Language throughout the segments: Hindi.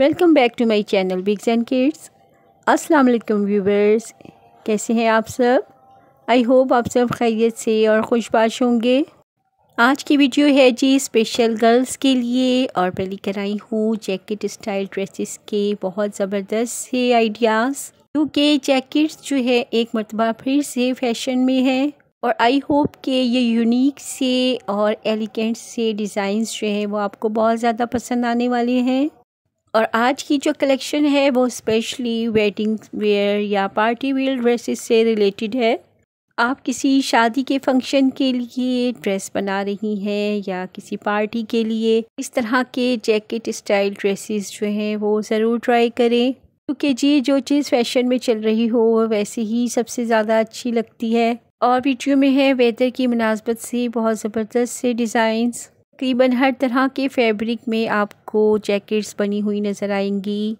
welcome back to my channel bigs and kids अस्सलाम वालेकुम व्यूवर्स कैसे हैं आप सब आई होप आप सब खैरियत से और खुशबाश होंगे आज की वीडियो है जी स्पेशल गर्ल्स के लिए और मैं लेकर आई हूँ जैकेट स्टाइल ड्रेसेस के बहुत ज़बरदस्त से आइडियाज़ क्योंकि जैकेट्स जो है एक मरतबा फिर से फैशन में है और आई होप कि ये यूनिक से और एलिगेंट से डिज़ाइंस जो हैं वो आपको बहुत ज़्यादा पसंद आने वाले हैं और आज की जो कलेक्शन है वो स्पेशली वेडिंग वेयर या पार्टी वेयर ड्रेसेस से रिलेटेड है आप किसी शादी के फंक्शन के लिए ड्रेस बना रही हैं या किसी पार्टी के लिए इस तरह के जैकेट स्टाइल ड्रेसेस जो हैं वो ज़रूर ट्राई करें क्योंकि जी जो चीज़ फैशन में चल रही हो वो वैसे ही सबसे ज़्यादा अच्छी लगती है और वीडियो में है वेदर की मुनासबत से बहुत ज़बरदस्त से डिज़ाइंस तकरीबन हर तरह के फैब्रिक में आपको जैकेट्स बनी हुई नज़र आएंगी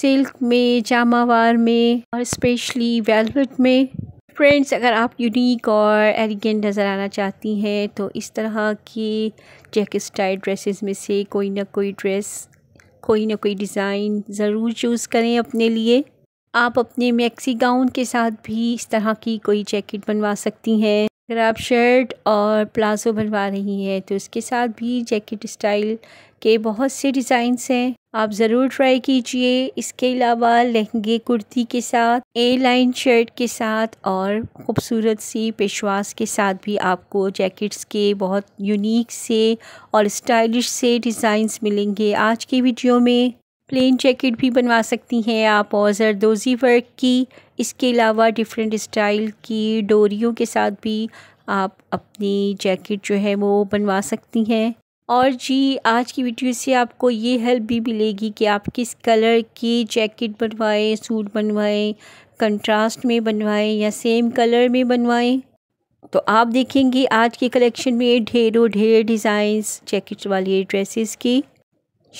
सिल्क में जामावार में और स्पेशली वेलवेट में फ्रेंड्स अगर आप यूनिक और एलिगेंट नज़र आना चाहती हैं तो इस तरह के जैकेट स्टाइल ड्रेसेस में से कोई ना कोई ड्रेस कोई ना कोई डिज़ाइन ज़रूर चूज़ करें अपने लिए आप अपने मैक्सी गाउन के साथ भी इस तरह की कोई जैकेट बनवा सकती हैं अगर आप शर्ट और प्लाज़ो बनवा रही हैं तो उसके साथ भी जैकेट स्टाइल के बहुत से डिज़ाइंस हैं आप ज़रूर ट्राई कीजिए इसके अलावा लहंगे कुर्ती के साथ ए लाइन शर्ट के साथ और ख़ूबसूरत सी पेशवास के साथ भी आपको जैकेट्स के बहुत यूनिक से और स्टाइलिश से डिज़ाइंस मिलेंगे आज की वीडियो में प्लेन जैकेट भी बनवा सकती हैं आप और जरदोज़ी वर्क की इसके अलावा डिफरेंट स्टाइल की डोरियों के साथ भी आप अपनी जैकेट जो है वो बनवा सकती हैं और जी आज की वीडियो से आपको ये हेल्प भी मिलेगी कि आप किस कलर की जैकेट बनवाएं सूट बनवाएं कंट्रास्ट में बनवाएं या सेम कलर में बनवाएं तो आप देखेंगे आज के कलेक्शन में ढेरों ढेर डिज़ाइंस जैकेट वाली ड्रेसेस की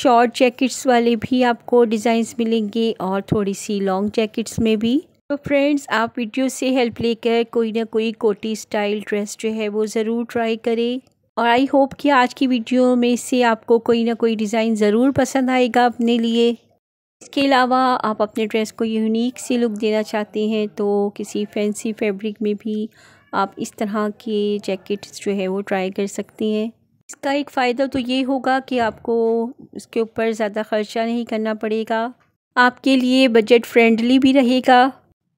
शॉर्ट जैकेट्स वाले भी आपको डिज़ाइंस मिलेंगे और थोड़ी सी लॉन्ग जैकेट्स में भी तो फ्रेंड्स आप वीडियो से हेल्प लेकर कोई ना कोई कोटी स्टाइल ड्रेस जो है वो ज़रूर ट्राई करें और आई होप कि आज की वीडियो में से आपको कोई ना कोई डिज़ाइन ज़रूर पसंद आएगा अपने लिए इसके अलावा आप अपने ड्रेस को यूनिक सी लुक देना चाहते हैं तो किसी फैंसी फैब्रिक में भी आप इस तरह के जैकेट्स जो है वो ट्राई कर सकते हैं इसका एक फ़ायदा तो ये होगा कि आपको इसके ऊपर ज़्यादा ख़र्चा नहीं करना पड़ेगा आपके लिए बजट फ्रेंडली भी रहेगा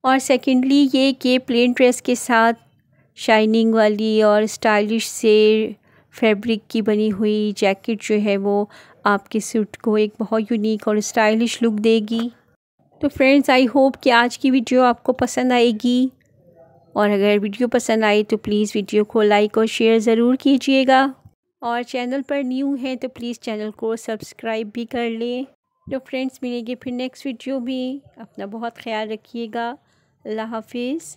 और सेकेंडली ये कि प्लेन ड्रेस के साथ शाइनिंग वाली और स्टाइलिश से फैब्रिक की बनी हुई जैकेट जो है वो आपके सूट को एक बहुत यूनिक और स्टाइलिश लुक देगी तो फ्रेंड्स आई होप कि आज की वीडियो आपको पसंद आएगी और अगर वीडियो पसंद आए तो प्लीज़ वीडियो को लाइक और शेयर ज़रूर कीजिएगा और चैनल पर न्यू है तो प्लीज़ चैनल को सब्सक्राइब भी कर लें तो फ्रेंड्स मिलेंगे फिर नेक्स्ट वीडियो में अपना बहुत ख्याल रखिएगा अल्लाह हाफिज़